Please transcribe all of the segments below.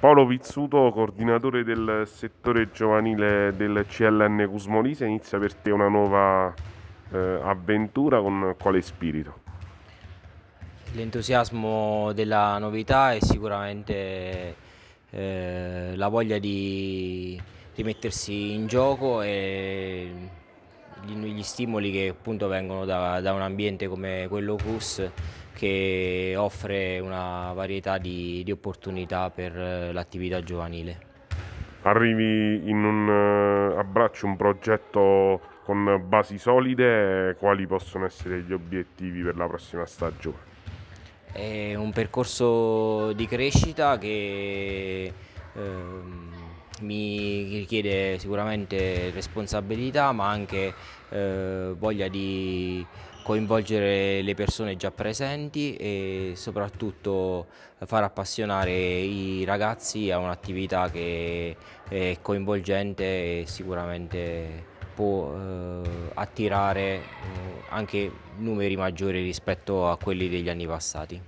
Paolo Pizzuto, coordinatore del settore giovanile del CLN Cusmolise, inizia per te una nuova eh, avventura con quale spirito? L'entusiasmo della novità e sicuramente eh, la voglia di rimettersi in gioco e gli, gli stimoli che appunto vengono da, da un ambiente come quello CUS che offre una varietà di, di opportunità per eh, l'attività giovanile. Arrivi in un eh, abbraccio un progetto con basi solide, quali possono essere gli obiettivi per la prossima stagione? È un percorso di crescita che ehm, mi richiede sicuramente responsabilità ma anche eh, voglia di coinvolgere le persone già presenti e soprattutto far appassionare i ragazzi a un'attività che è coinvolgente e sicuramente può eh, attirare eh, anche numeri maggiori rispetto a quelli degli anni passati.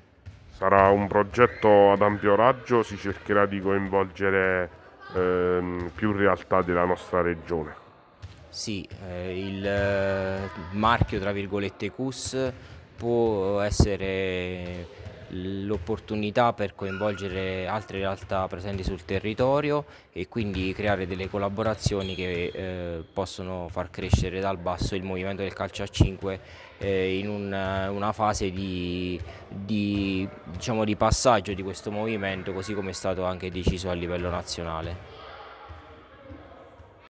Sarà un progetto ad ampio raggio, si cercherà di coinvolgere ehm, più realtà della nostra regione. Sì, eh, il eh, marchio tra virgolette CUS può essere l'opportunità per coinvolgere altre realtà presenti sul territorio e quindi creare delle collaborazioni che eh, possono far crescere dal basso il movimento del calcio a 5 eh, in un, una fase di, di, diciamo, di passaggio di questo movimento così come è stato anche deciso a livello nazionale.